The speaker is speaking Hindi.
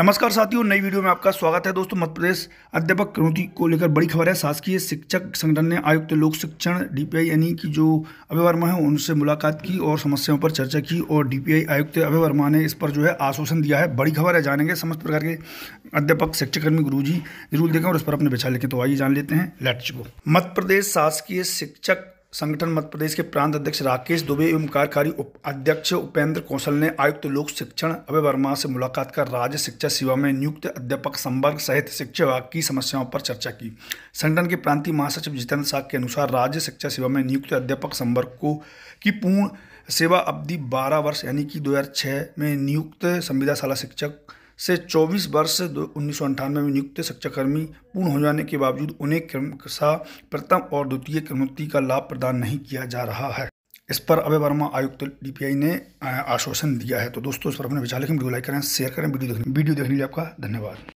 नमस्कार साथियों नई वीडियो में आपका स्वागत है दोस्तों मध्य प्रदेश अध्यापक कनौती को लेकर बड़ी खबर है शासकीय शिक्षक संगठन ने आयुक्त लोक शिक्षण डीपीआई यानी कि जो अभय वर्मा है उनसे मुलाकात की और समस्याओं पर चर्चा की और डीपीआई आयुक्त अभय वर्मा ने इस पर जो है आश्वासन दिया है बड़ी खबर है जानेंगे समस्त प्रकार के अध्यापक शिक्षक कर्मी गुरु जी जरूर देखें और इस पर अपने विचार लिखें तो आइए जान लेते हैं लेट्स गो मध्य प्रदेश शासकीय शिक्षक संगठन मध्य प्रदेश के प्रांत अध्यक्ष राकेश दुबे एवं कार्यकारी उप, अध्यक्ष उपेंद्र कौशल ने आयुक्त तो लोक शिक्षण अभय वर्मा से मुलाकात कर राज्य शिक्षा सेवा में नियुक्त अध्यापक संवर्ग सहित शिक्षा विभाग की समस्याओं पर चर्चा की संगठन के प्रांतीय महासचिव जितेंद्र साग के अनुसार राज्य शिक्षा सेवा में नियुक्त अध्यापक संवर्ग को की पूर्ण सेवा अवधि बारह वर्ष यानी कि दो में नियुक्त संविदाशाला शिक्षक से 24 वर्ष उन्नीस में नियुक्त शिक्षाकर्मी पूर्ण हो जाने के बावजूद उन्हें क्रमशः प्रथम और द्वितीय क्रमोन्नति का लाभ प्रदान नहीं किया जा रहा है इस पर अभय वर्मा आयुक्त डीपीआई ने आश्वासन दिया है तो दोस्तों इस पर अपने विचार लिखें वीडियो लाइक करें शेयर करें वीडियो देखने वीडियो देखने के लिए आपका धन्यवाद